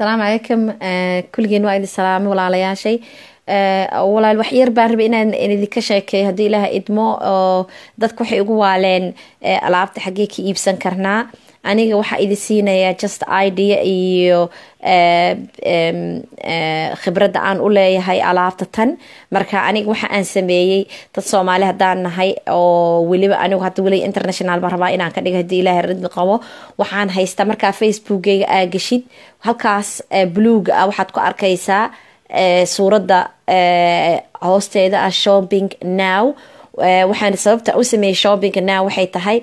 asalaamu calaykum eh, kulligeen waa idin salaamay walaalayaashay eh, walaal wax yar baan rabay inaan idinka sheekeeyo haddii ilaah idmo oo dadku waxay ugu waaleen eh, alaabta xaggee ka iibsan karnaa aniga waxaa idin siinayaa just idea iyo eh, eh, khibradda aan u leeyahay alaabta tan marka aniga waxa aan sameeyey dad soomaali haddaan nahay oo weliba anigu hadda weli international baan rabaa inaan ka dhigo haddii ilaahay ridmi qabo waxaan haysta markaa facebookeyga aa geshid halkaas eh, bluega ah waxaad ku arkaysaa suuradda hoosteeda ah shopping now waxaan sababta u sameeyey shopping now waxay tahay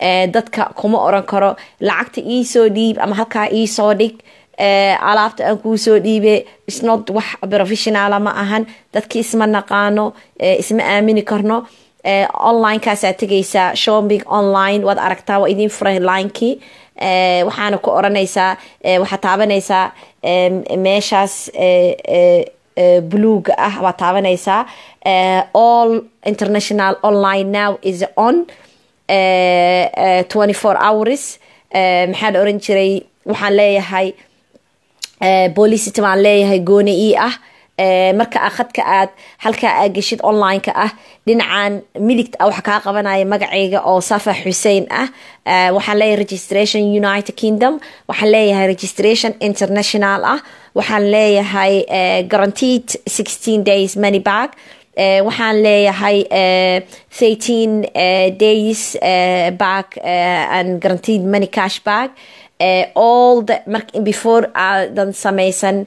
Eh, dadka kuma oran karo lacagta iisoo dhiib ama halkaa iisoo dhig eh, alaabta aan kuusoo dhiibe isnod wax professionala ah, ma ahan dadki isma naqaano eh, isma aamini karno onlinekaasaa tegaysaa shopping online waad aragtaa waa idiin furay linekii waxaana ku oranaysaa waxaad taabanaysaa meeshaas bluga ah waad taabanaysaa all international online now is on twenty four hours eh, maxaan oran jiray waxaan leeyahay boolicity eh, baan leeyahay gooni i ah eh, marka a khadka aad halkaa aa geshid onlineka ah dhinacan midigt a ah waxa kaa qabanaya magacayga oo safa xusein ah waxaan leeyahay registration united kingdom waxaan leeyahay registration international ah waxaan leeyahay guaranteed sixteen days money back Eh, waxaan leeyahay eh, thirteen eh, days back and guaranteed money cash back all the before aadan ah, sameysan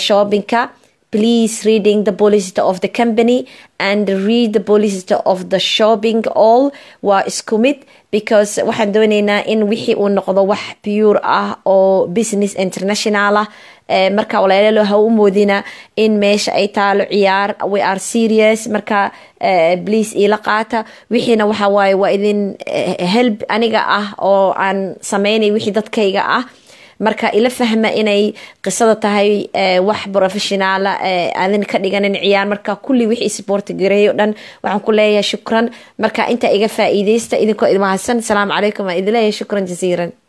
shoppinka please reading the policy of the company and read the policy of the shopping all waa isku mid because waxaan dooneynaa in wixii uu noqdo wax pure ah oo business international ah eh, marka walaalayaal waxa u moodina in meesha ay taalo ciyaar we are serious marka eh, please ila qaata wixiina waxa waaye waa idin eh, help aniga ah oo aan sameynay wixii dadkayga ah marka ila fahma inay qisada tahay eh, wax professionaala aadan eh, ka dhiganin ciyaar marka kulli wixii sporti gareey o dhan waxaan ku leeyahay shukran marka intaa iga faa'iideysta idinkoo idmahadsan asalaamu calaykum aan idin leeyahay shukran jasiiran